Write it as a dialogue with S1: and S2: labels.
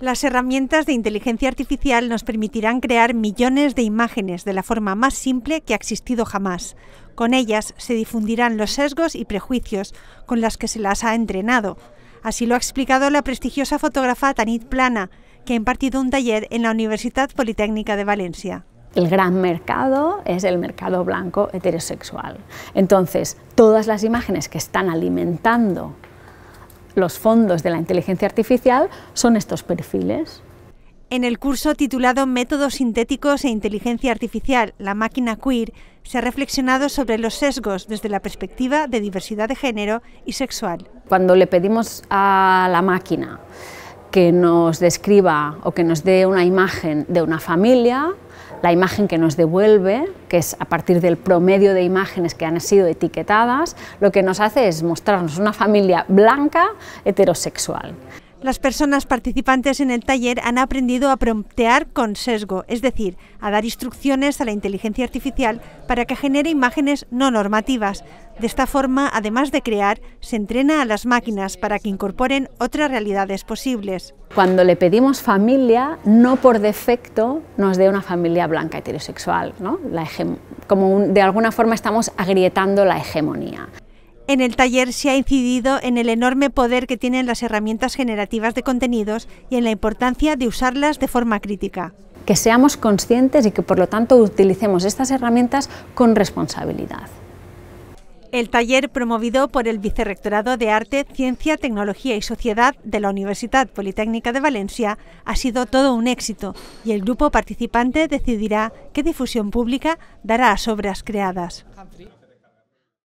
S1: Las herramientas de inteligencia artificial nos permitirán crear millones de imágenes de la forma más simple que ha existido jamás. Con ellas se difundirán los sesgos y prejuicios con los que se las ha entrenado. Así lo ha explicado la prestigiosa fotógrafa Tanit Plana, que ha impartido un taller en la Universidad Politécnica de Valencia
S2: el gran mercado es el mercado blanco heterosexual. Entonces, todas las imágenes que están alimentando los fondos de la inteligencia artificial son estos perfiles.
S1: En el curso titulado Métodos sintéticos e inteligencia artificial, la máquina queer, se ha reflexionado sobre los sesgos desde la perspectiva de diversidad de género
S2: y sexual. Cuando le pedimos a la máquina que nos describa o que nos dé una imagen de una familia, la imagen que nos devuelve, que es a partir del promedio de imágenes que han sido etiquetadas, lo que nos hace es mostrarnos una familia blanca heterosexual.
S1: Las personas
S2: participantes
S1: en el taller han aprendido a promptear con sesgo, es decir, a dar instrucciones a la inteligencia artificial para que genere imágenes no normativas. De esta forma, además de crear, se entrena a las máquinas para que incorporen otras realidades posibles.
S2: Cuando le pedimos familia, no por defecto nos dé una familia blanca heterosexual, ¿no? como de alguna forma estamos agrietando la hegemonía.
S1: En el taller se ha incidido en el enorme poder que tienen las herramientas generativas de contenidos y en la importancia de usarlas de forma crítica.
S2: Que seamos conscientes y que por lo tanto utilicemos estas herramientas con responsabilidad.
S1: El taller promovido por el Vicerrectorado de Arte, Ciencia, Tecnología y Sociedad de la Universidad Politécnica de Valencia ha sido todo un éxito y el grupo participante decidirá qué difusión pública dará a las obras creadas.